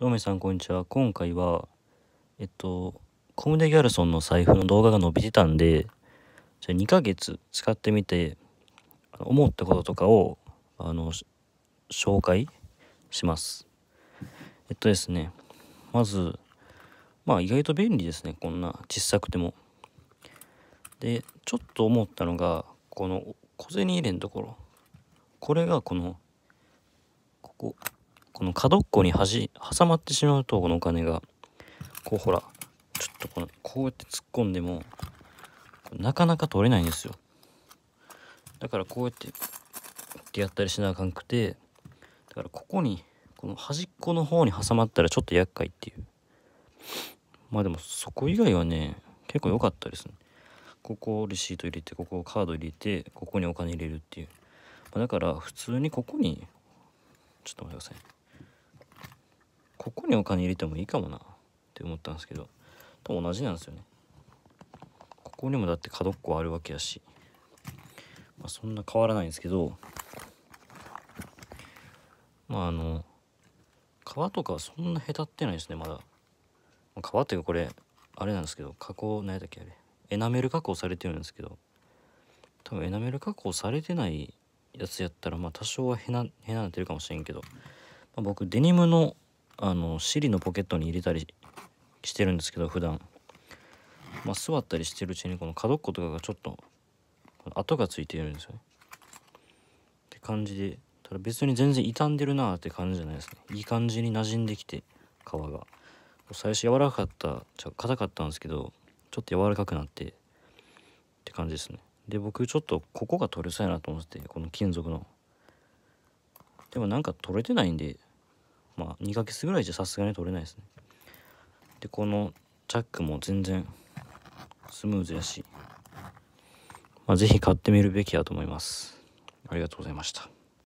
ロメさんこんにちは今回はえっとコムデ・ギャルソンの財布の動画が伸びてたんでじゃあ2ヶ月使ってみて思ったこととかをあの紹介しますえっとですねまずまあ意外と便利ですねこんな小さくてもでちょっと思ったのがこの小銭入れのところこれがこのこここの角っこに端挟まってしまうとこのお金がこうほらちょっとこのこうやって突っ込んでもなかなか取れないんですよだからこうやってってやったりしなあかんくてだからここにこの端っこの方に挟まったらちょっと厄介っていうまあでもそこ以外はね結構良かったですねここをレシート入れてここをカード入れてここにお金入れるっていう、まあ、だから普通にここにちょっと待ってくださいこにお金入れてもいいかもなって思ったんですけどと同じなんですよねここにもだって角っこあるわけやし、まあ、そんな変わらないんですけどまああの皮とかはそんなへたってないですねまだ皮っていうかこれあれなんですけど加工何やったっけあれエナメル加工されてるんですけど多分エナメル加工されてないやつやったらまあ多少はへなへなってるかもしれんけど、まあ、僕デニムのあのシリのポケットに入れたりしてるんですけど普段まあ座ったりしてるうちにこの角っことかがちょっと跡がついてるんですよねって感じでただ別に全然傷んでるなーって感じじゃないですねいい感じに馴染んできて皮が最初柔らかかったじゃ硬かったんですけどちょっと柔らかくなってって感じですねで僕ちょっとここが取れそうやなと思ってこの金属のでもなんか取れてないんでまあ2ヶ月ぐらいじゃさすがに取れないですねでこのチャックも全然スムーズやし、まあ、ぜひ買ってみるべきやと思いますありがとうございました